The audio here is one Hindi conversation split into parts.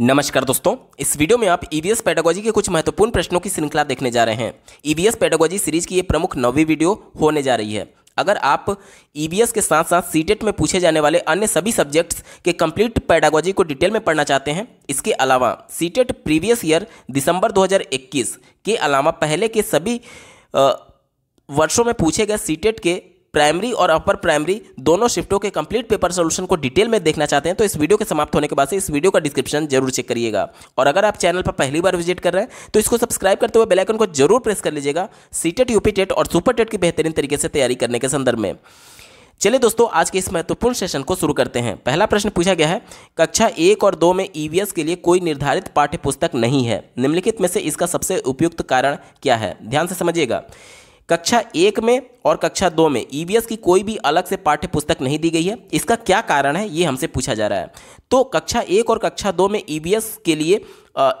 नमस्कार दोस्तों इस वीडियो में आप ईवीएस e पैडोगॉजी के कुछ महत्वपूर्ण प्रश्नों की श्रृंखला देखने जा रहे हैं ईवीएस पैडोगॉजी सीरीज की ये प्रमुख नौवीं वीडियो होने जा रही है अगर आप ईवीएस e के साथ साथ सीटेट में पूछे जाने वाले अन्य सभी सब्जेक्ट्स के कंप्लीट पैडागोजी को डिटेल में पढ़ना चाहते हैं इसके अलावा सीटेट प्रीवियस ईयर दिसंबर दो के अलावा पहले के सभी वर्षों में पूछे गए सीटेट e के प्राइमरी और अपर प्राइमरी दोनों शिफ्टों के कंप्लीट पेपर सोल्यूशन को डिटेल में देखना चाहते हैं तो इस वीडियो के समाप्त होने के बाद से इस वीडियो का डिस्क्रिप्शन जरूर चेक करिएगा और अगर आप चैनल पर पहली बार विजिट कर रहे हैं तो इसको सब्सक्राइब करते हुए बेलाइकन को जरूर प्रेस कर लीजिएगा सीटेट यूपी टेट और सुपर टेट की बेहतरीन तरीके से तैयारी करने के संदर्भ में चलिए दोस्तों आज के इस महत्वपूर्ण सेशन को शुरू करते हैं पहला प्रश्न पूछा गया है कक्षा एक और दो में ईवीएस e के लिए कोई निर्धारित पाठ्य पुस्तक नहीं है निम्नलिखित में से इसका सबसे उपयुक्त कारण क्या है ध्यान से समझिएगा कक्षा एक में और कक्षा दो में ईवीएस e की कोई भी अलग से पाठ्य पुस्तक नहीं दी गई है इसका क्या कारण है ये हमसे पूछा जा रहा है तो कक्षा एक और कक्षा दो में ईवीएस e के लिए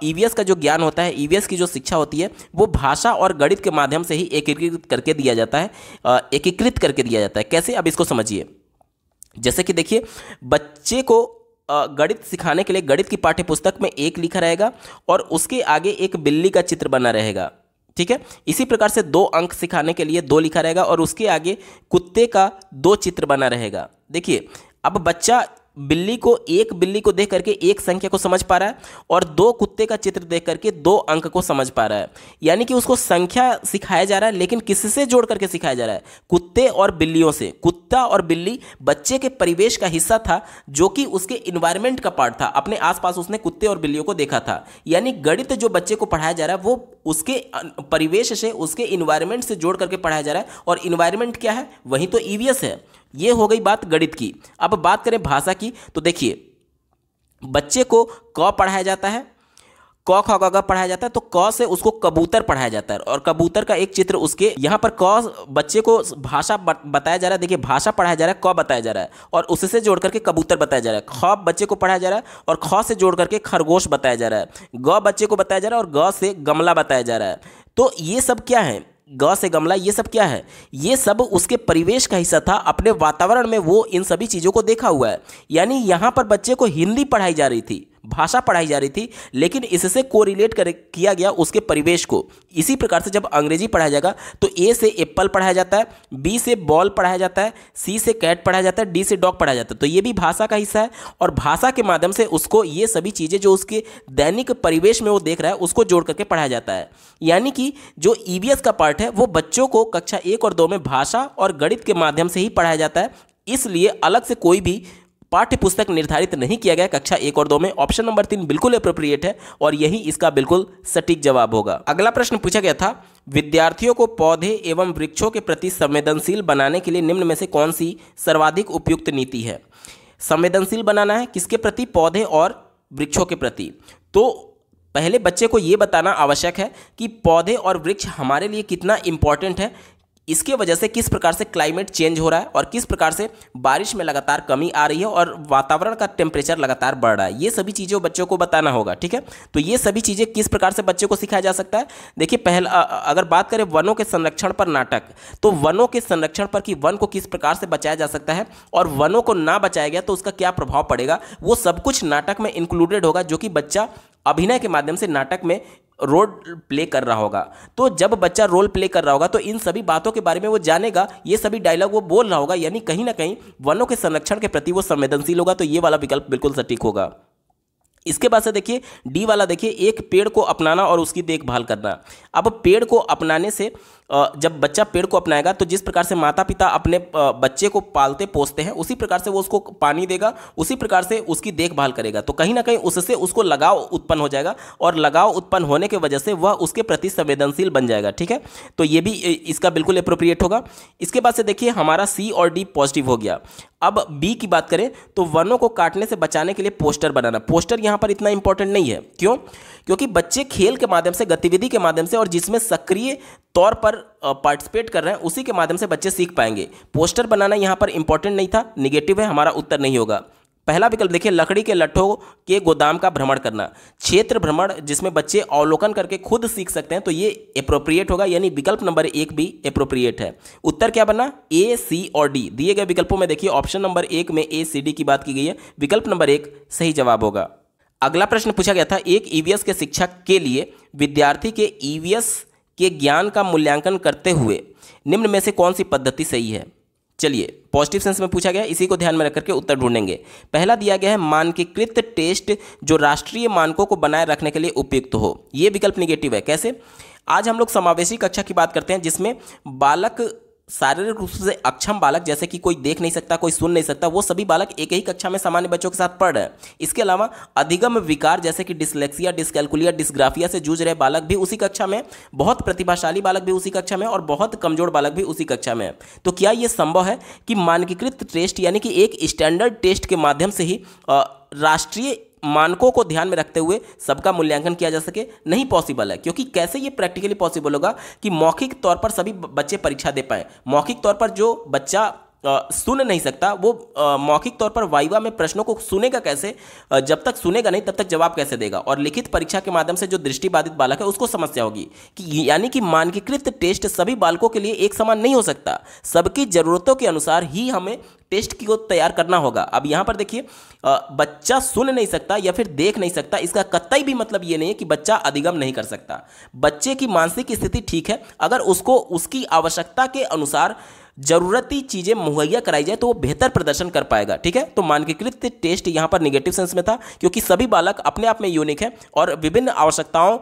ईवीएस e का जो ज्ञान होता है ईवीएस की जो शिक्षा होती है वो भाषा और गणित के माध्यम से ही एकीकृत करके दिया जाता है एकीकृत करके दिया जाता है कैसे अब इसको समझिए जैसे कि देखिए बच्चे को गणित सिखाने के लिए गणित की पाठ्यपुस्तक में एक लिखा रहेगा और उसके आगे एक बिल्ली का चित्र बना रहेगा ठीक है इसी प्रकार से दो अंक सिखाने के लिए दो लिखा रहेगा और उसके आगे कुत्ते का दो चित्र बना रहेगा देखिए अब बच्चा बिल्ली को एक बिल्ली को देख करके एक संख्या को समझ पा रहा है और दो कुत्ते का चित्र देख करके दो अंक को समझ पा रहा है यानी कि उसको संख्या सिखाया जा रहा है लेकिन किससे जोड़ करके सिखाया जा रहा है कुत्ते और बिल्लियों से कुत्ता और बिल्ली बच्चे के परिवेश का हिस्सा था जो कि उसके इन्वायरमेंट का पार्ट था अपने आसपास उसने कुत्ते और बिल्लियों को देखा था यानी गणित जो बच्चे को पढ़ाया जा रहा है वो उसके अं, परिवेश से उसके इन्वायरमेंट से जोड़ करके पढ़ाया जा रहा है और इन्वायरमेंट क्या है वही तो ईवीएस e है ये हो गई बात गणित की अब बात करें भाषा की तो देखिए बच्चे को क पढ़ाया जाता है क ख ग पढ़ाया जाता है तो क से उसको कबूतर पढ़ाया जाता है और कबूतर का एक चित्र उसके यहाँ पर क बच्चे को भाषा बताया जा रहा है देखिए भाषा पढ़ाया जा रहा है क बताया जा रहा है और उससे जोड़ करके कबूतर बताया जा रहा है ख बच्चे को पढ़ाया जा रहा है और ख से जोड़ करके खरगोश बताया जा रहा है ग बच्चे को बताया जा रहा है और ग से गमला बताया जा रहा है तो ये सब क्या है गौ से गमला ये सब क्या है ये सब उसके परिवेश का हिस्सा था अपने वातावरण में वो इन सभी चीज़ों को देखा हुआ है यानी यहाँ पर बच्चे को हिंदी पढ़ाई जा रही थी भाषा पढ़ाई जा रही थी लेकिन इससे कोरिलेट कर किया गया उसके परिवेश को इसी प्रकार से जब अंग्रेजी पढ़ाया जाएगा तो ए से एप्पल पढ़ाया जाता है बी से बॉल पढ़ाया जाता है सी से कैट पढ़ाया जाता है डी से डॉग पढ़ाया जाता है तो ये भी भाषा का हिस्सा है और भाषा के माध्यम से उसको ये सभी चीज़ें जो उसके दैनिक परिवेश में वो देख रहा है उसको जोड़ करके पढ़ाया जाता है यानी कि जो ई e का पार्ट है वो बच्चों को कक्षा एक और दो में भाषा और गणित के माध्यम से ही पढ़ाया जाता है इसलिए अलग से कोई भी पाठ्य पुस्तक निर्धारित नहीं किया गया कक्षा एक और दो में ऑप्शन नंबर तीन बिल्कुल अप्रोप्रिएट है और यही इसका बिल्कुल सटीक जवाब होगा अगला प्रश्न पूछा गया था विद्यार्थियों को पौधे एवं वृक्षों के प्रति संवेदनशील बनाने के लिए निम्न में से कौन सी सर्वाधिक उपयुक्त नीति है संवेदनशील बनाना है किसके प्रति पौधे और वृक्षों के प्रति तो पहले बच्चे को ये बताना आवश्यक है कि पौधे और वृक्ष हमारे लिए कितना इम्पॉर्टेंट है इसके वजह से किस प्रकार से क्लाइमेट चेंज हो रहा है और किस प्रकार से बारिश में लगातार कमी आ रही है और वातावरण का टेम्परेचर लगातार बढ़ रहा है ये सभी चीज़ें बच्चों को बताना होगा ठीक है तो ये सभी चीज़ें किस प्रकार से बच्चों को सिखाया जा सकता है देखिए पहला अगर बात करें वनों के संरक्षण पर नाटक तो वनों के संरक्षण पर कि वन को किस प्रकार से बचाया जा सकता है और वनों को ना बचाया गया तो उसका क्या प्रभाव पड़ेगा वो सब कुछ नाटक में इंक्लूडेड होगा जो कि बच्चा अभिनय के माध्यम से नाटक में रोल प्ले कर रहा होगा तो जब बच्चा रोल प्ले कर रहा होगा तो इन सभी बातों के बारे में वो जानेगा ये सभी डायलॉग वो बोल रहा होगा यानी कहीं ना कहीं वनों के संरक्षण के प्रति वो संवेदनशील होगा तो ये वाला विकल्प बिल्कुल सटीक होगा इसके बाद से देखिए डी वाला देखिए एक पेड़ को अपनाना और उसकी देखभाल करना अब पेड़ को अपनाने से जब बच्चा पेड़ को अपनाएगा तो जिस प्रकार से माता पिता अपने बच्चे को पालते पोसते हैं उसी प्रकार से वो उसको पानी देगा उसी प्रकार से उसकी देखभाल करेगा तो कहीं ना कहीं उससे उसको लगाव उत्पन्न हो जाएगा और लगाव उत्पन्न होने की वजह से वह उसके प्रति संवेदनशील बन जाएगा ठीक है तो ये भी इसका बिल्कुल अप्रोप्रिएट होगा इसके बाद से देखिए हमारा सी और डी पॉजिटिव हो गया अब बी की बात करें तो वनों को काटने से बचाने के लिए पोस्टर बनाना पोस्टर यहाँ पर इतना इंपॉर्टेंट नहीं है क्यों क्योंकि बच्चे खेल के माध्यम से गतिविधि के माध्यम से और जिसमें सक्रिय तौर पर पार्टिसिपेट कर रहे हैं उसी के माध्यम से बच्चे सीख पाएंगे पोस्टर बनाना यहाँ पर इंपॉर्टेंट नहीं था निगेटिव है हमारा उत्तर नहीं होगा पहला विकल्प देखिए लकड़ी के लट्ठों के गोदाम का भ्रमण करना क्षेत्र भ्रमण जिसमें बच्चे अवलोकन करके खुद सीख सकते हैं तो ये अप्रोप्रिएट होगा यानी विकल्प नंबर एक भी अप्रोप्रिएट है उत्तर क्या बना ए सी और डी दिए गए विकल्पों में देखिए ऑप्शन नंबर एक में ए सी डी की बात की गई है विकल्प नंबर एक सही जवाब होगा अगला प्रश्न पूछा गया था एक ईवीएस e के शिक्षक के लिए विद्यार्थी के ईवीएस e के ज्ञान का मूल्यांकन करते हुए निम्न में से कौन सी पद्धति सही है चलिए पॉजिटिव सेंस में पूछा गया इसी को ध्यान में रखकर के उत्तर ढूंढेंगे पहला दिया गया है मानकीकृत टेस्ट जो राष्ट्रीय मानकों को बनाए रखने के लिए उपयुक्त हो ये विकल्प निगेटिव है कैसे आज हम लोग समावेशी कक्षा की बात करते हैं जिसमें बालक शारीरिक रूप से अक्षम बालक जैसे कि कोई देख नहीं सकता कोई सुन नहीं सकता वो सभी बालक एक ही कक्षा में सामान्य बच्चों के साथ पढ़ रहे हैं इसके अलावा अधिगम विकार जैसे कि डिसलेक्सिया डिसकैलकुलिया डिस्ग्राफिया से जूझ रहे बालक भी उसी कक्षा में बहुत प्रतिभाशाली बालक भी उसी कक्षा में और बहुत कमजोर बालक भी उसी कक्षा में है तो क्या ये संभव है कि मानकीकृत टेस्ट यानी कि एक स्टैंडर्ड टेस्ट के माध्यम से ही राष्ट्रीय मानकों को ध्यान में रखते हुए सबका मूल्यांकन किया जा सके नहीं पॉसिबल है क्योंकि कैसे ये प्रैक्टिकली पॉसिबल होगा कि मौखिक तौर पर सभी बच्चे परीक्षा दे पाए मौखिक तौर पर जो बच्चा सुन नहीं सकता वो मौखिक तौर पर वाइवा में प्रश्नों को सुनेगा कैसे जब तक सुनेगा नहीं तब तक जवाब कैसे देगा और लिखित परीक्षा के माध्यम से जो दृष्टिबाधित बालक है उसको समस्या होगी कि यानी कि मानकीकृत टेस्ट सभी बालकों के लिए एक समान नहीं हो सकता सबकी ज़रूरतों के अनुसार ही हमें टेस्ट की को तैयार करना होगा अब यहाँ पर देखिए बच्चा सुन नहीं सकता या फिर देख नहीं सकता इसका कतई भी मतलब ये नहीं है कि बच्चा अधिगम नहीं कर सकता बच्चे की मानसिक स्थिति ठीक है अगर उसको उसकी आवश्यकता के अनुसार जरूरती चीज़ें मुहैया कराई जाए तो वो बेहतर प्रदर्शन कर पाएगा ठीक है तो मानकीकृत टेस्ट यहाँ पर निगेटिव सेंस में था क्योंकि सभी बालक अपने आप में यूनिक है और विभिन्न आवश्यकताओं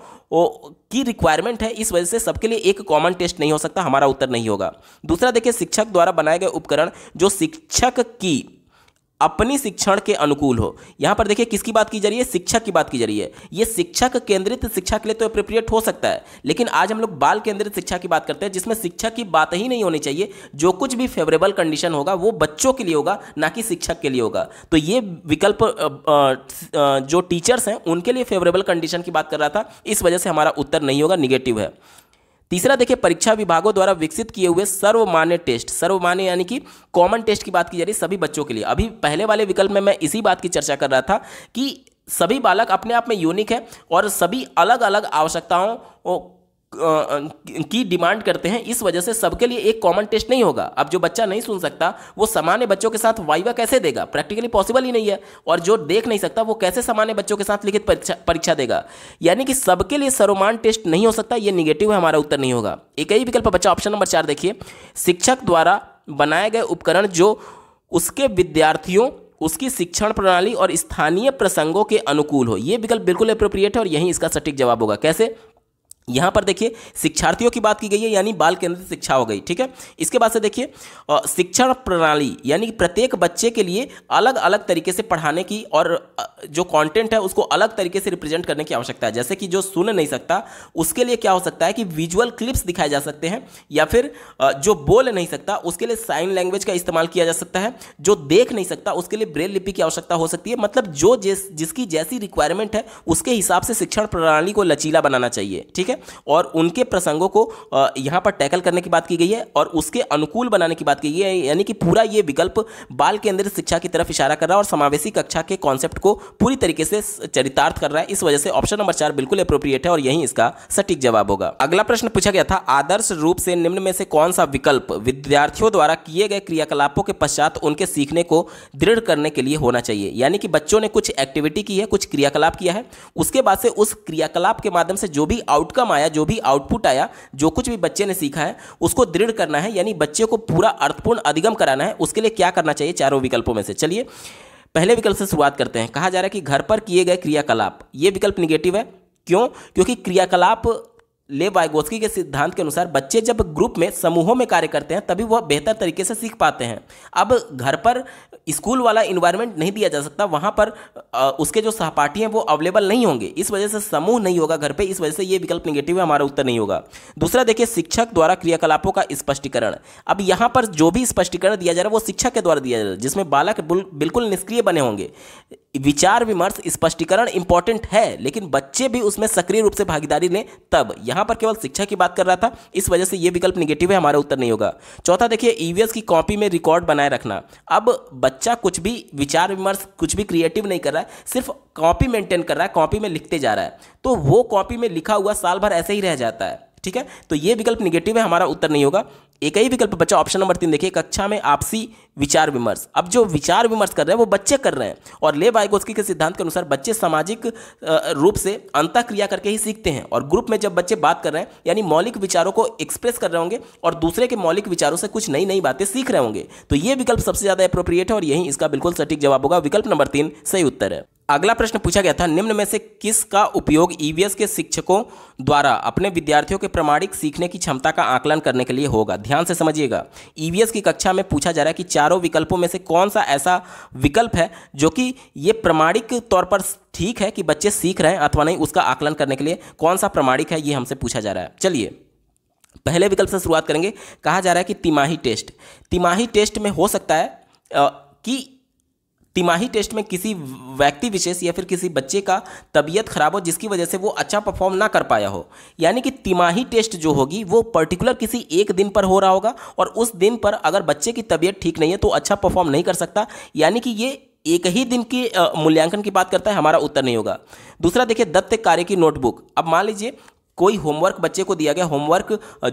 की रिक्वायरमेंट है इस वजह से सबके लिए एक कॉमन टेस्ट नहीं हो सकता हमारा उत्तर नहीं होगा दूसरा देखिए शिक्षक द्वारा बनाए गए उपकरण जो शिक्षक की अपनी शिक्षण के अनुकूल हो यहां पर देखिए किसकी बात की जा रही है शिक्षक की बात की जा रही है ये शिक्षक केंद्रित शिक्षा के लिए तो अप्रिप्रिएट हो सकता है लेकिन आज हम लोग बाल केंद्रित शिक्षा की बात करते हैं जिसमें शिक्षा की बात ही नहीं होनी चाहिए जो कुछ भी फेवरेबल कंडीशन होगा वो बच्चों के लिए होगा ना कि शिक्षक के लिए होगा तो ये विकल्प जो टीचर्स हैं उनके लिए फेवरेबल कंडीशन की बात कर रहा था इस वजह से हमारा उत्तर नहीं होगा निगेटिव है तीसरा देखिए परीक्षा विभागों द्वारा विकसित किए हुए सर्वमान्य टेस्ट सर्वमान्य यानी कि कॉमन टेस्ट की बात की जा रही है सभी बच्चों के लिए अभी पहले वाले विकल्प में मैं इसी बात की चर्चा कर रहा था कि सभी बालक अपने आप में यूनिक है और सभी अलग अलग आवश्यकताओं की डिमांड करते हैं इस वजह से सबके लिए एक कॉमन टेस्ट नहीं होगा अब जो बच्चा नहीं सुन सकता वो सामान्य बच्चों के साथ वाइवा कैसे देगा प्रैक्टिकली पॉसिबल ही नहीं है और जो देख नहीं सकता वो कैसे सामान्य बच्चों के साथ लिखित परीक्षा देगा यानी कि सबके लिए सर्वमान टेस्ट नहीं हो सकता ये निगेटिव है हमारा उत्तर नहीं होगा एक ही विकल्प बच्चा ऑप्शन नंबर चार देखिए शिक्षक द्वारा बनाए गए उपकरण जो उसके विद्यार्थियों उसकी शिक्षण प्रणाली और स्थानीय प्रसंगों के अनुकूल हो ये विकल्प बिल्कुल अप्रोप्रिएट है और यही इसका सटीक जवाब होगा कैसे यहाँ पर देखिए शिक्षार्थियों की बात की गई है यानी बाल केंद्रित शिक्षा हो गई ठीक है इसके बाद से देखिए शिक्षण प्रणाली यानी प्रत्येक बच्चे के लिए अलग अलग तरीके से पढ़ाने की और जो कंटेंट है उसको अलग तरीके से रिप्रेजेंट करने की आवश्यकता है जैसे कि जो सुन नहीं सकता उसके लिए क्या हो सकता है कि विजुअल क्लिप्स दिखाए जा सकते हैं या फिर जो बोल नहीं सकता उसके लिए साइन लैंग्वेज का इस्तेमाल किया जा सकता है जो देख नहीं सकता उसके लिए ब्रेल लिपि की आवश्यकता हो सकती है मतलब जो जिसकी जैसी रिक्वायरमेंट है उसके हिसाब से शिक्षण प्रणाली को लचीला बनाना चाहिए ठीक है है और उनके प्रसंगों को यहाँ पर टैकल करने की बात की गई है और उसके अनुकूल बनाने की बात की गई है यानी कि पूरा ये विकल्प बाल केंद्रित शिक्षा की तरफ इशारा कर रहा है और समावेशी कक्षा के कॉन्सेप्ट को पूरी तरीके से चरितार्थ कर रहा है इस वजह से ऑप्शन नंबर चार बिल्कुल अप्रोप्रिएट है और यही इसका सटीक जवाब होगा अगला प्रश्न पूछा गया था आदर्श रूप से निम्न में से कौन सा विकल्प विद्यार्थियों द्वारा किए गए क्रियाकलापों के पश्चात उनके सीखने को दृढ़ करने के लिए होना चाहिए यानी कि बच्चों ने कुछ एक्टिविटी की है कुछ क्रियाकलाप किया है उसके बाद से उस क्रियाकलाप के माध्यम से जो भी आउटकम आउटकम आया जो भी आउटपुट आया जो कुछ भी बच्चे ने सीखा है उसको दृढ़ करना है यानी बच्चे को पूरा अर्थपूर्ण अधिगम कराना है उसके लिए क्या करना चाहिए चारों विकल्पों में से चलिए पहले विकल्प से शुरुआत करते हैं कहा जा रहा है कि घर पर किए गए क्रियाकलाप ये विकल्प निगेटिव है क्यों क्योंकि क्रियाकलाप ले वाइगोस्की के सिद्धांत के अनुसार बच्चे जब ग्रुप में समूहों में कार्य करते हैं तभी वह बेहतर तरीके से सीख पाते हैं अब घर पर स्कूल वाला इन्वायरमेंट नहीं दिया जा सकता वहाँ पर उसके जो सहपाठी हैं वो अवेलेबल नहीं होंगे इस वजह से समूह नहीं होगा घर पे इस वजह से ये विकल्प निगेटिव है हमारा उत्तर नहीं होगा दूसरा देखिए शिक्षक द्वारा क्रियाकलापों का स्पष्टीकरण अब यहाँ पर जो भी स्पष्टीकरण दिया जा रहा है वो शिक्षक के द्वारा दिया जा रहा है जिसमें बालक बिल्कुल निष्क्रिय बने होंगे विचार विमर्श स्पष्टीकरण इंपॉर्टेंट है लेकिन बच्चे भी उसमें सक्रिय रूप से भागीदारी लें तब यहां पर केवल शिक्षा की बात कर रहा था इस वजह से यह विकल्प निगेटिव है हमारा उत्तर नहीं होगा चौथा देखिए ईवीएस e की कॉपी में रिकॉर्ड बनाए रखना अब बच्चा कुछ भी विचार विमर्श कुछ भी क्रिएटिव नहीं कर रहा है सिर्फ कॉपी मेंटेन कर रहा है कॉपी में लिखते जा रहा है तो वो कॉपी में लिखा हुआ साल भर ऐसे ही रह जाता है ठीक है तो ये विकल्प निगेटिव है हमारा उत्तर नहीं होगा एक ही विकल्प बच्चा ऑप्शन नंबर तीन देखिए कक्षा अच्छा में आपसी विचार विमर्श अब जो विचार विमर्श कर रहे हैं वो बच्चे कर रहे हैं और ले बायगोस्की के सिद्धांत के अनुसार बच्चे सामाजिक रूप से अंतक्रिया करके ही सीखते हैं और ग्रुप में जब बच्चे बात कर रहे हैं यानी मौलिक विचारों को एक्सप्रेस कर रहे होंगे और दूसरे के मौलिक विचारों से कुछ नई नई बातें सीख रहे होंगे तो ये विकल्प सबसे ज़्यादा अप्रोप्रिएट है और यही इसका बिल्कुल सटीक जवाब होगा विकल्प नंबर तीन सही उत्तर है अगला प्रश्न पूछा गया था निम्न में से किसका उपयोग ईवीएस e के शिक्षकों द्वारा अपने विद्यार्थियों के प्रमाणिक सीखने की क्षमता का आकलन करने के लिए होगा ध्यान से समझिएगा ईवीएस e की कक्षा में पूछा जा रहा है कि चारों विकल्पों में से कौन सा ऐसा विकल्प है जो कि ये प्रमाणिक तौर पर ठीक है कि बच्चे सीख रहे हैं अथवा नहीं उसका आकलन करने के लिए कौन सा प्रमाणिक है ये हमसे पूछा जा रहा है चलिए पहले विकल्प से शुरुआत करेंगे कहा जा रहा है कि तिमाही टेस्ट तिमाही टेस्ट में हो सकता है कि तिमाही टेस्ट में किसी व्यक्ति विशेष या फिर किसी बच्चे का तबीयत खराब हो जिसकी वजह से वो अच्छा परफॉर्म ना कर पाया हो यानी कि तिमाही टेस्ट जो होगी वो पर्टिकुलर किसी एक दिन पर हो रहा होगा और उस दिन पर अगर बच्चे की तबीयत ठीक नहीं है तो अच्छा परफॉर्म नहीं कर सकता यानी कि ये एक ही दिन की मूल्यांकन की बात करता है हमारा उत्तर नहीं होगा दूसरा देखिए दत्त कार्य की नोटबुक अब मान लीजिए कोई होमवर्क बच्चे को दिया गया होमवर्क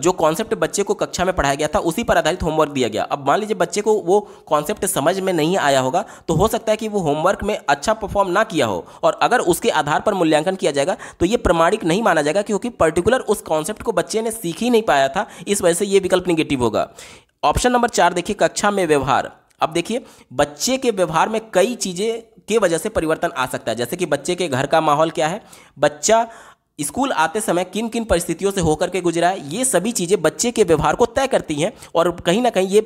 जो कॉन्सेप्ट बच्चे को कक्षा में पढ़ाया गया था उसी पर आधारित होमवर्क दिया गया अब मान लीजिए बच्चे को वो कॉन्सेप्ट समझ में नहीं आया होगा तो हो सकता है कि वो होमवर्क में अच्छा परफॉर्म ना किया हो और अगर उसके आधार पर मूल्यांकन किया जाएगा तो ये प्रमाणिक नहीं माना जाएगा क्योंकि पर्टिकुलर उस कॉन्सेप्ट को बच्चे ने सीख ही नहीं पाया था इस वजह से ये विकल्प निगेटिव होगा ऑप्शन नंबर चार देखिए कक्षा में व्यवहार अब देखिए बच्चे के व्यवहार में कई चीज़ें के वजह से परिवर्तन आ सकता है जैसे कि बच्चे के घर का माहौल क्या है बच्चा स्कूल आते समय किन किन परिस्थितियों से होकर के गुजरा है ये सभी चीज़ें बच्चे के व्यवहार को तय करती हैं और कहीं ना कहीं ये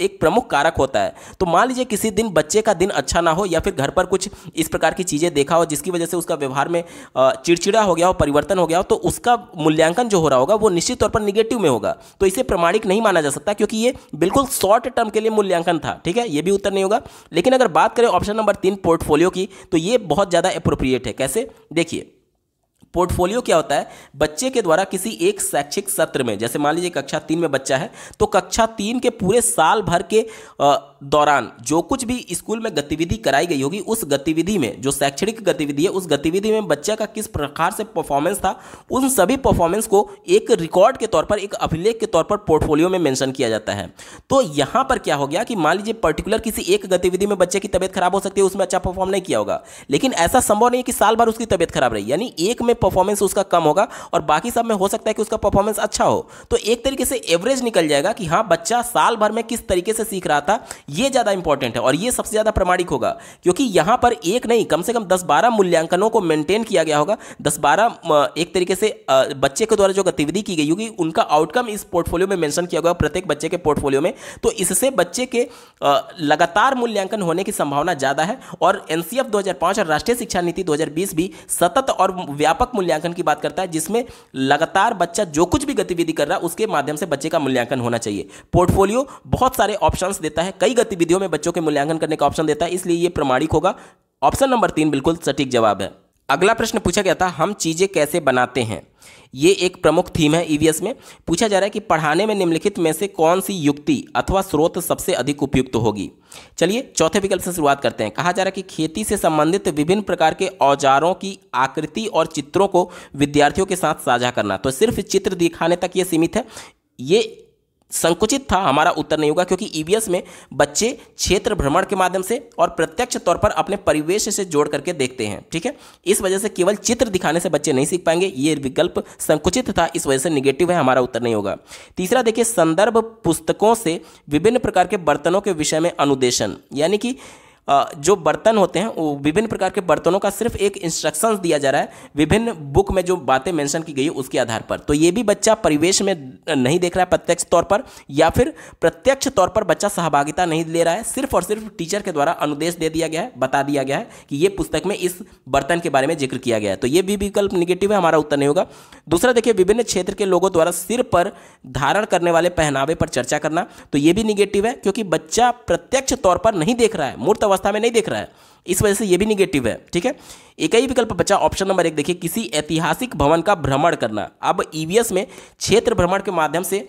एक प्रमुख कारक होता है तो मान लीजिए किसी दिन बच्चे का दिन अच्छा ना हो या फिर घर पर कुछ इस प्रकार की चीज़ें देखा हो जिसकी वजह से उसका व्यवहार में चिड़चिड़ा हो गया हो परिवर्तन हो गया हो तो उसका मूल्यांकन जो हो रहा होगा वो निश्चित तौर पर निगेटिव में होगा तो इसे प्रमाणिक नहीं माना जा सकता क्योंकि ये बिल्कुल शॉर्ट टर्म के लिए मूल्यांकन था ठीक है ये भी उत्तर नहीं होगा लेकिन अगर बात करें ऑप्शन नंबर तीन पोर्टफोलियो की तो ये बहुत ज़्यादा अप्रोप्रिएट है कैसे देखिए पोर्टफोलियो क्या होता है बच्चे के द्वारा किसी एक शैक्षिक सत्र में जैसे मान लीजिए कक्षा तीन में बच्चा है तो कक्षा तीन के पूरे साल भर के दौरान जो कुछ भी स्कूल में गतिविधि कराई गई होगी उस गतिविधि में जो शैक्षणिक गतिविधि है उस गतिविधि में बच्चे का किस प्रकार से परफॉर्मेंस था उन सभी परफॉर्मेंस को एक रिकॉर्ड के तौर पर एक अभिलेख के तौर पर पोर्टफोलियो में मेंशन किया जाता है तो यहाँ पर क्या हो गया कि मान लीजिए पर्टिकुलर किसी एक गतिविधि में बच्चे की तबियत खराब हो सकती है उसमें अच्छा परफॉर्म नहीं किया होगा लेकिन ऐसा संभव नहीं है कि साल भर उसकी तबियत खराब रही यानी एक में परफॉर्मेंस उसका कम होगा और बाकी सब में हो सकता है कि उसका परफॉर्मेंस अच्छा हो तो एक तरीके से एवरेज निकल जाएगा कि हाँ बच्चा साल भर में किस तरीके से सीख रहा था ये ज़्यादा इंपॉर्टेंट है और ये सबसे ज़्यादा प्रमाणिक होगा क्योंकि यहाँ पर एक नहीं कम से कम दस बारह मूल्यांकनों को मेंटेन किया गया होगा दस बारह एक तरीके से बच्चे के द्वारा जो गतिविधि की गई होगी उनका आउटकम इस पोर्टफोलियो में मैंशन किया गया प्रत्येक बच्चे के पोर्टफोलियो में तो इससे बच्चे के लगातार मूल्यांकन होने की संभावना ज़्यादा है और एन सी और राष्ट्रीय शिक्षा नीति 2020 भी सतत और व्यापक मूल्यांकन की बात करता है जिसमें लगातार बच्चा जो कुछ भी गतिविधि कर रहा है उसके माध्यम से बच्चे का मूल्यांकन होना चाहिए पोर्टफोलियो बहुत सारे ऑप्शन देता है कई गतिविधियों में बच्चों के मूल्यांकन करने का ऑप्शन देता है इसलिए यह प्रमाणिक होगा ऑप्शन नंबर तीन बिल्कुल सटीक जवाब है अगला प्रश्न पूछा गया था हम चीज़ें कैसे बनाते हैं ये एक प्रमुख थीम है ईवीएस e में पूछा जा रहा है कि पढ़ाने में निम्नलिखित में से कौन सी युक्ति अथवा स्रोत सबसे अधिक उपयुक्त होगी चलिए चौथे विकल्प से शुरुआत करते हैं कहा जा रहा है कि खेती से संबंधित विभिन्न प्रकार के औजारों की आकृति और चित्रों को विद्यार्थियों के साथ साझा करना तो सिर्फ चित्र दिखाने तक ये सीमित है ये संकुचित था हमारा उत्तर नहीं होगा क्योंकि ईवीएस e में बच्चे क्षेत्र भ्रमण के माध्यम से और प्रत्यक्ष तौर पर अपने परिवेश से जोड़ करके देखते हैं ठीक है इस वजह से केवल चित्र दिखाने से बच्चे नहीं सीख पाएंगे ये विकल्प संकुचित था इस वजह से निगेटिव है हमारा उत्तर नहीं होगा तीसरा देखिए संदर्भ पुस्तकों से विभिन्न प्रकार के बर्तनों के विषय में अनुदेशन यानी कि जो बर्तन होते हैं वो विभिन्न प्रकार के बर्तनों का सिर्फ एक इंस्ट्रक्शंस दिया जा रहा है विभिन्न बुक में जो बातें मेंशन की गई है उसके आधार पर तो ये भी बच्चा परिवेश में नहीं देख रहा है प्रत्यक्ष तौर पर या फिर प्रत्यक्ष तौर पर बच्चा सहभागिता नहीं ले रहा है सिर्फ और सिर्फ टीचर के द्वारा अनुदेश दे दिया गया है बता दिया गया है कि ये पुस्तक में इस बर्तन के बारे में जिक्र किया गया है तो ये भी विकल्प निगेटिव है हमारा उत्तर नहीं होगा दूसरा देखिए विभिन्न क्षेत्र के लोगों द्वारा सिर पर धारण करने वाले पहनावे पर चर्चा करना तो ये भी निगेटिव है क्योंकि बच्चा प्रत्यक्ष तौर पर नहीं देख रहा है मूर्त अवस्था में नहीं देख रहा है इस वजह से ये भी निगेटिव है ठीक है एक ही विकल्प बचा ऑप्शन नंबर एक देखिए किसी ऐतिहासिक भवन का भ्रमण करना अब ईवीएस e में क्षेत्र भ्रमण के माध्यम से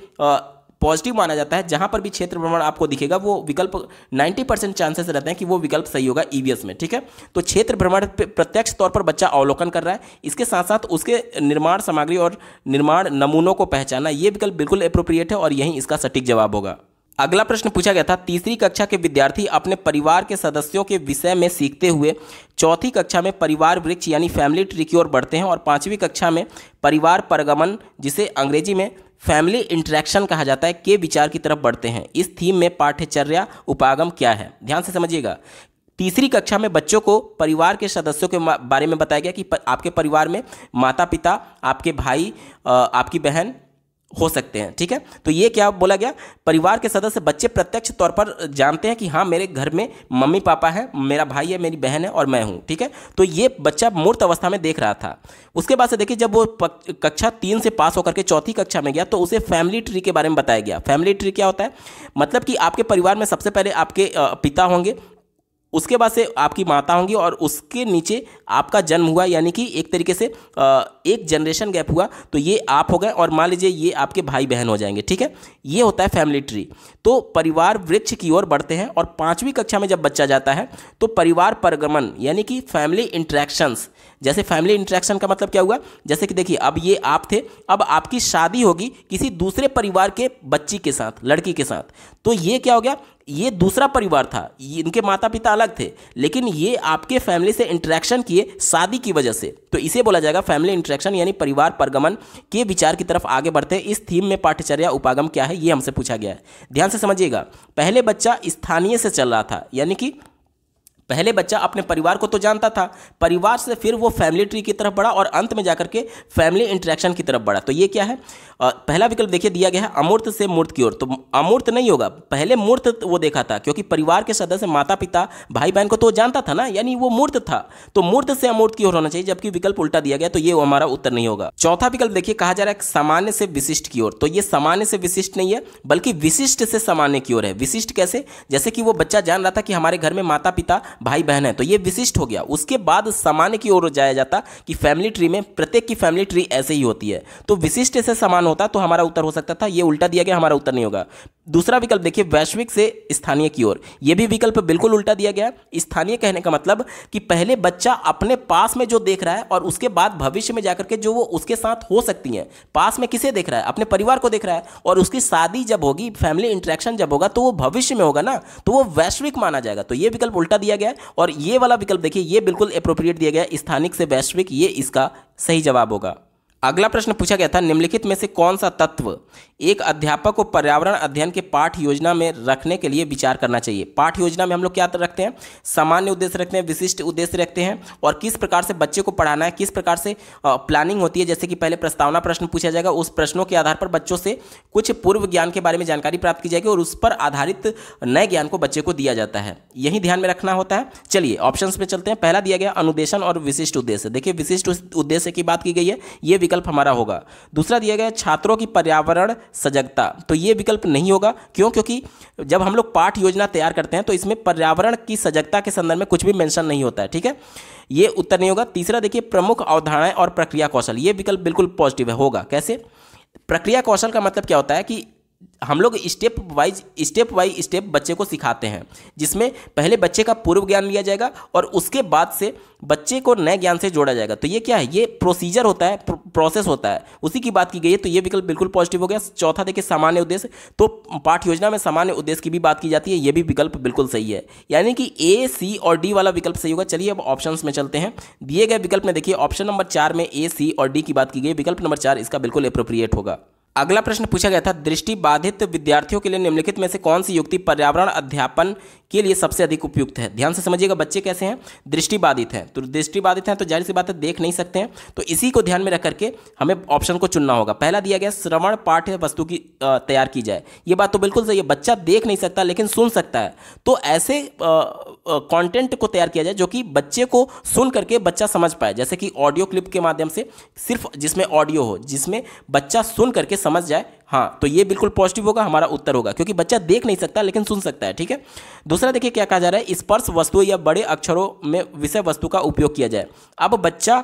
पॉजिटिव माना जाता है जहां पर भी क्षेत्र भ्रमण आपको दिखेगा वो विकल्प 90 परसेंट चांसेस रहते हैं कि वो विकल्प सही होगा ईवीएस e में ठीक है तो क्षेत्र भ्रमण प्रत्यक्ष तौर पर बच्चा अवलोकन कर रहा है इसके साथ साथ उसके निर्माण सामग्री और निर्माण नमूनों को पहचाना ये विकल्प बिल्कुल अप्रोप्रिएट है और यही इसका सटीक जवाब होगा अगला प्रश्न पूछा गया था तीसरी कक्षा के विद्यार्थी अपने परिवार के सदस्यों के विषय में सीखते हुए चौथी कक्षा में परिवार वृक्ष यानी फैमिली ट्री की ओर बढ़ते हैं और पाँचवीं कक्षा में परिवार परगमन जिसे अंग्रेजी में फैमिली इंटरेक्शन कहा जाता है के विचार की तरफ बढ़ते हैं इस थीम में पाठ्यचर्या उपागम क्या है ध्यान से समझिएगा तीसरी कक्षा में बच्चों को परिवार के सदस्यों के बारे में बताया गया कि आपके परिवार में माता पिता आपके भाई आपकी बहन हो सकते हैं ठीक है तो ये क्या बोला गया परिवार के सदस्य बच्चे प्रत्यक्ष तौर पर जानते हैं कि हाँ मेरे घर में मम्मी पापा है मेरा भाई है मेरी बहन है और मैं हूँ ठीक है तो ये बच्चा मूर्त अवस्था में देख रहा था उसके बाद से देखिए जब वो कक्षा तीन से पास होकर के चौथी कक्षा में गया तो उसे फैमिली ट्री के बारे में बताया गया फैमिली ट्री क्या होता है मतलब कि आपके परिवार में सबसे पहले आपके पिता होंगे उसके बाद से आपकी माता होंगी और उसके नीचे आपका जन्म हुआ यानी कि एक तरीके से एक जनरेशन गैप हुआ तो ये आप हो गए और मान लीजिए ये आपके भाई बहन हो जाएंगे ठीक है ये होता है फैमिली ट्री तो परिवार वृक्ष की ओर बढ़ते हैं और पाँचवीं कक्षा में जब बच्चा जाता है तो परिवार परगमन यानी कि फैमिली इंट्रैक्शंस जैसे फैमिली इंट्रैक्शन का मतलब क्या हुआ जैसे कि देखिए अब ये आप थे अब आपकी शादी होगी किसी दूसरे परिवार के बच्ची के साथ लड़की के साथ तो ये क्या हो गया ये दूसरा परिवार था इनके माता पिता अलग थे लेकिन ये आपके फैमिली से इंटरेक्शन किए शादी की वजह से तो इसे बोला जाएगा फैमिली इंटरेक्शन यानी परिवार परगमन के विचार की तरफ आगे बढ़ते इस थीम में पाठ्यचर्या उपागम क्या है ये हमसे पूछा गया है ध्यान से समझिएगा पहले बच्चा स्थानीय से चल रहा था यानी कि पहले बच्चा अपने परिवार को तो जानता था परिवार से फिर वो फैमिली ट्री की तरफ बढ़ा और अंत में जाकर के फैमिली इंटरेक्शन की तरफ बढ़ा तो ये क्या है पहला विकल्प देखिए दिया गया है अमूर्त से मूर्त की ओर तो अमूर्त नहीं होगा पहले मूर्त वो देखा था क्योंकि परिवार के सदस्य माता पिता भाई बहन को तो जानता था ना यानी वो मूर्त था तो मूर्त से अमूर्त की ओर होना चाहिए जबकि विकल्प उल्टा दिया गया तो ये हमारा उत्तर नहीं होगा चौथा विकल्प देखिए कहा जा रहा है सामान्य से विशिष्ट की ओर तो ये सामान्य से विशिष्ट नहीं है बल्कि विशिष्ट से सामान्य की ओर है विशिष्ट कैसे जैसे कि वो बच्चा जान रहा था कि हमारे घर में माता पिता भाई बहन है तो ये विशिष्ट हो गया उसके बाद सामान्य की ओर जाया जाता कि फैमिली ट्री में प्रत्येक की फैमिली ट्री ऐसे ही होती है तो विशिष्ट से समान होता तो हमारा उत्तर हो सकता था ये उल्टा दिया गया हमारा उत्तर नहीं होगा दूसरा विकल्प देखिए वैश्विक से स्थानीय की ओर यह भी विकल्प बिल्कुल उल्टा दिया गया स्थानीय कहने का मतलब कि पहले बच्चा अपने पास में जो देख रहा है और उसके बाद भविष्य में जाकर के जो वो उसके साथ हो सकती हैं पास में किसे देख रहा है अपने परिवार को देख रहा है और उसकी शादी जब होगी फैमिली इंट्रैक्शन जब होगा तो वो भविष्य में होगा ना तो वो वैश्विक माना जाएगा तो ये विकल्प उल्टा दिया गया है और ये वाला विकल्प देखिए ये बिल्कुल अप्रोप्रिएट दिया गया स्थानिक से वैश्विक ये इसका सही जवाब होगा अगला प्रश्न पूछा गया था निम्नलिखित में से कौन सा तत्व एक अध्यापक को पर्यावरण अध्ययन के पाठ योजना में रखने के लिए विचार करना चाहिए पाठ योजना में हम लोग क्या रखते हैं सामान्य उद्देश्य रखते हैं विशिष्ट उद्देश्य रखते हैं और किस प्रकार से बच्चे को पढ़ाना है किस प्रकार से प्लानिंग होती है जैसे कि पहले प्रस्तावना प्रश्न पूछा जाएगा उस प्रश्नों के आधार पर बच्चों से कुछ पूर्व ज्ञान के बारे में जानकारी प्राप्त की जाएगी और उस पर आधारित नए ज्ञान को बच्चे को दिया जाता है यही ध्यान में रखना होता है चलिए ऑप्शन पर चलते हैं पहला दिया गया अनुदेशन और विशिष्ट उद्देश्य देखिए विशिष्ट उद्देश्य की बात की गई है ये विकल्प विकल्प हमारा होगा दूसरा दिया गया छात्रों की पर्यावरण सजगता तो ये विकल्प नहीं होगा क्यों क्योंकि जब हम लोग पाठ योजना तैयार करते हैं तो इसमें पर्यावरण की सजगता के संदर्भ में कुछ भी मेंशन नहीं होता है ठीक है ये उत्तर नहीं होगा तीसरा देखिए प्रमुख अवधारणाएं और प्रक्रिया कौशल ये विकल्प बिल्कुल पॉजिटिव है होगा कैसे प्रक्रिया कौशल का मतलब क्या होता है कि हम लोग step wise step by step बच्चे को सिखाते हैं जिसमें पहले बच्चे का पूर्व ज्ञान लिया जाएगा और उसके बाद से बच्चे को नए ज्ञान से जोड़ा जाएगा तो ये क्या है ये प्रोसीजर होता है प्रोसेस होता है उसी की बात की गई है तो ये विकल्प बिल्कुल पॉजिटिव हो गया चौथा देखिए सामान्य उद्देश्य तो पाठ योजना में सामान्य उद्देश्य की भी बात की जाती है ये भी विकल्प बिल्कुल सही है यानी कि ए सी और डी वाला विकल्प सही होगा चलिए अब ऑप्शन में चलते हैं दिए गए विकल्प में देखिए ऑप्शन नंबर चार में ए सी और डी की बात की गई विकल्प नंबर चार इसका बिल्कुल अप्रोप्रिएट होगा अगला प्रश्न पूछा गया था दृष्टि बाधित विद्यार्थियों के लिए निम्नलिखित में से कौन सी युक्ति पर्यावरण अध्यापन के लिए सबसे अधिक उपयुक्त है ध्यान से समझिएगा बच्चे कैसे हैं दृष्टि बाधित हैं तो दृष्टि बाधित हैं तो जाहिर सी बात है देख नहीं सकते हैं तो इसी को ध्यान में रख करके हमें ऑप्शन को चुनना होगा पहला दिया गया श्रवण पाठ्य वस्तु की तैयार की जाए ये बात तो बिल्कुल सही है बच्चा देख नहीं सकता लेकिन सुन सकता है तो ऐसे कॉन्टेंट को तैयार किया जाए जो कि बच्चे को सुन करके बच्चा समझ पाए जैसे कि ऑडियो क्लिप के माध्यम से सिर्फ जिसमें ऑडियो हो जिसमें बच्चा सुन करके समझ जाए हाँ तो ये बिल्कुल पॉजिटिव होगा हमारा उत्तर होगा क्योंकि बच्चा देख नहीं सकता लेकिन सुन सकता है ठीक है दूसरा देखिए क्या कहा जा रहा है स्पर्श वस्तु या बड़े अक्षरों में विषय वस्तु का उपयोग किया जाए अब बच्चा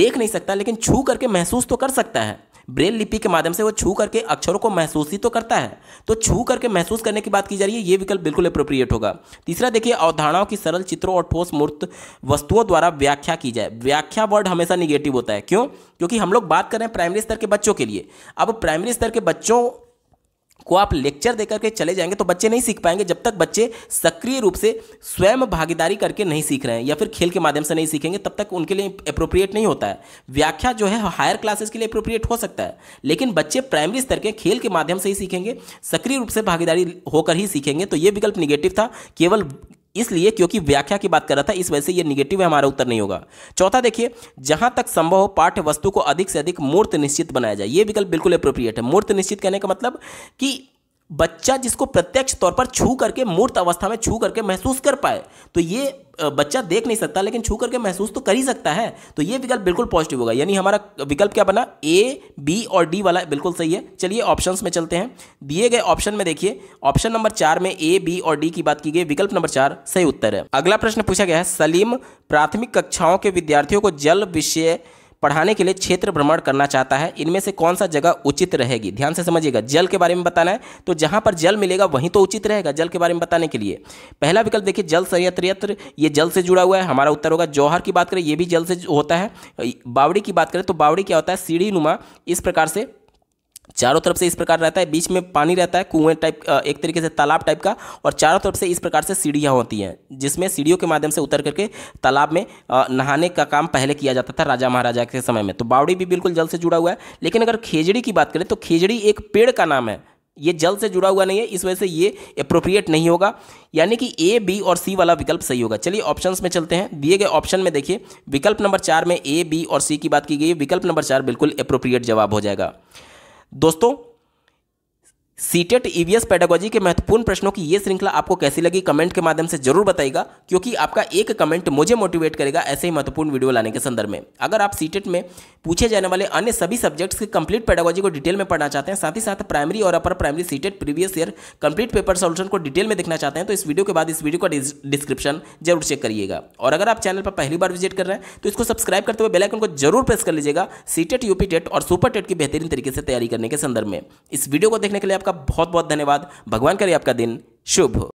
देख नहीं सकता लेकिन छू करके महसूस तो कर सकता है ब्रेल लिपि के माध्यम से वो छू करके अक्षरों को महसूस ही तो करता है तो छू करके महसूस करने की बात की जा रही है ये विकल्प बिल्कुल अप्रोप्रिएट होगा तीसरा देखिए अवधारणाओं की सरल चित्रों और ठोस मूर्त वस्तुओं द्वारा व्याख्या की जाए व्याख्या वर्ड हमेशा निगेटिव होता है क्यों क्योंकि हम लोग बात कर रहे हैं प्राइमरी स्तर के बच्चों के लिए अब प्राइमरी स्तर के बच्चों को आप लेक्चर देकर के चले जाएंगे तो बच्चे नहीं सीख पाएंगे जब तक बच्चे सक्रिय रूप से स्वयं भागीदारी करके नहीं सीख रहे हैं या फिर खेल के माध्यम से नहीं सीखेंगे तब तक उनके लिए अप्रोप्रिएट नहीं होता है व्याख्या जो है हायर क्लासेस के लिए अप्रोप्रिएट हो सकता है लेकिन बच्चे प्राइमरी स्तर के खेल के माध्यम से ही सीखेंगे सक्रिय रूप से भागीदारी होकर ही सीखेंगे तो ये विकल्प निगेटिव था केवल इसलिए क्योंकि व्याख्या की बात कर रहा था इस वजह से ये निगेटिव है हमारा उत्तर नहीं होगा चौथा देखिए जहां तक संभव हो पाठ्य वस्तु को अधिक से अधिक मूर्त निश्चित बनाया जाए ये विकल्प बिल्कुल अप्रोप्रिएट है मूर्त निश्चित कहने का मतलब कि बच्चा जिसको प्रत्यक्ष तौर पर छू करके मूर्त अवस्था में छू करके महसूस कर पाए तो ये बच्चा देख नहीं सकता लेकिन छू करके महसूस तो कर ही सकता है तो ये विकल्प बिल्कुल पॉजिटिव होगा यानी हमारा विकल्प क्या बना ए बी और डी वाला बिल्कुल सही है चलिए ऑप्शंस में चलते हैं दिए गए ऑप्शन में देखिए ऑप्शन नंबर चार में ए बी और डी की बात की गई विकल्प नंबर चार सही उत्तर है अगला प्रश्न पूछा गया है सलीम प्राथमिक कक्षाओं के विद्यार्थियों को जल विषय पढ़ाने के लिए क्षेत्र भ्रमण करना चाहता है इनमें से कौन सा जगह उचित रहेगी ध्यान से समझिएगा जल के बारे में बताना है तो जहाँ पर जल मिलेगा वहीं तो उचित रहेगा जल के बारे में बताने के लिए पहला विकल्प देखिए जल संयत्र यत्र ये जल से जुड़ा हुआ है हमारा उत्तर होगा जौहर की बात करें ये भी जल से होता है बावड़ी की बात करें तो बावड़ी क्या होता है सीढ़ी नुमा इस प्रकार से चारों तरफ से इस प्रकार रहता है बीच में पानी रहता है कुएं टाइप एक तरीके से तालाब टाइप का और चारों तरफ से इस प्रकार से सीढ़ियाँ होती हैं जिसमें सीढ़ियों के माध्यम से उतर करके तालाब में नहाने का काम पहले किया जाता था राजा महाराजा के समय में तो बावड़ी भी बिल्कुल जल से जुड़ा हुआ है लेकिन अगर खेजड़ी की बात करें तो खेजड़ी एक पेड़ का नाम है ये जल से जुड़ा हुआ नहीं है इस वजह से ये अप्रोप्रिएट नहीं होगा यानी कि ए बी और सी वाला विकल्प सही होगा चलिए ऑप्शंस में चलते हैं दिए गए ऑप्शन में देखिए विकल्प नंबर चार में ए बी और सी की बात की गई है विकल्प नंबर चार बिल्कुल अप्रोप्रिएट जवाब हो जाएगा दोस्तों सीटेट ईवीएस e पेडागोजी के महत्वपूर्ण प्रश्नों की यह श्रृंखला आपको कैसी लगी कमेंट के माध्यम से जरूर बताएगा क्योंकि आपका एक कमेंट मुझे मोटिवेट करेगा ऐसे ही महत्वपूर्ण वीडियो लाने के संदर्भ में अगर आप सीटेट में पूछे जाने वाले अन्य सभी सब्जेक्ट्स के कंप्लीट पेडागोजी को डिटेल में पढ़ना चाहते हैं साथ ही साथ प्राइमरी और upper primary CTET previous year complete paper solution को डिटेल में देखना चाहते हैं तो इस वीडियो के बाद इस वीडियो का डिस्क्रिप्शन जरूर चेक करिएगा और अगर आप चैनल पर पहली बार विजिट कर रहे हैं तो इसको सब्सक्राइब करते हुए बेलाइकन को जरूर प्रेस कर लीजिएगा सीटेट यूपी टेट और सुपर टेट की बेहतरीन तरीके से तैयारी करने के संदर्भ में इस वीडियो को देखने के लिए आपका बहुत बहुत धन्यवाद भगवान करे आपका दिन शुभ हो